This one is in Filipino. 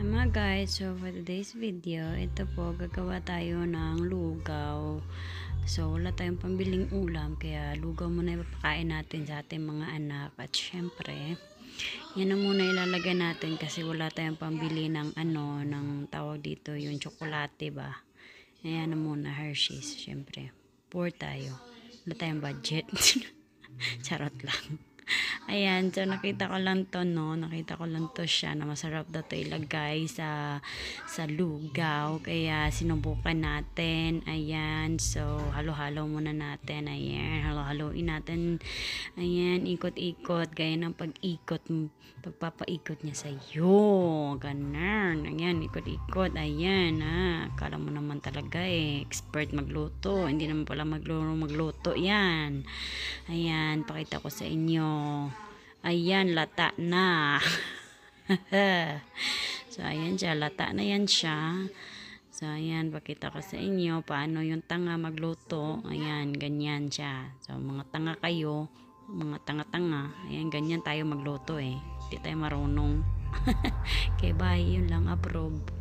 Mga guys, so for today's video, ito po, gagawa tayo ng lugaw. So, wala tayong pambiling ulam, kaya lugaw muna ipapakain natin sa ating mga anak. At syempre, yan ang muna ilalagay natin kasi wala tayong pambili ng ano, ng tawag dito, yung tsokolate ba. Ayan ang muna, Hershey's, syempre. Poor tayo. Wala tayong budget. Charot lang. Ayan, so nakita ko lang to, no? Nakita ko lang to siya na masarap daw to ilagay sa, sa lugaw. Kaya sinubukan natin. Ayan, so halo-halo muna natin. Ayan, halo-haloin natin. Ayan, ikot-ikot. Gaya ng pag-ikot, pagpapaikot niya sa iyo. Ganun. Ayan, ikot-ikot. Ayan, ha. Ah. Akala mo naman talaga eh. Expert magluto. Hindi naman pala magluto, magluto. Yan. Ayan, pakita ko sa inyo. Ayan, lata na. so, ayan siya. Lata na yan siya. So, ayan, pakita ko sa inyo paano yung tanga magluto. Ayan, ganyan siya. So, mga tanga kayo, mga tanga-tanga, ayan, ganyan tayo magluto eh. Hindi tayo marunong. Kaya bye, yun lang, approve.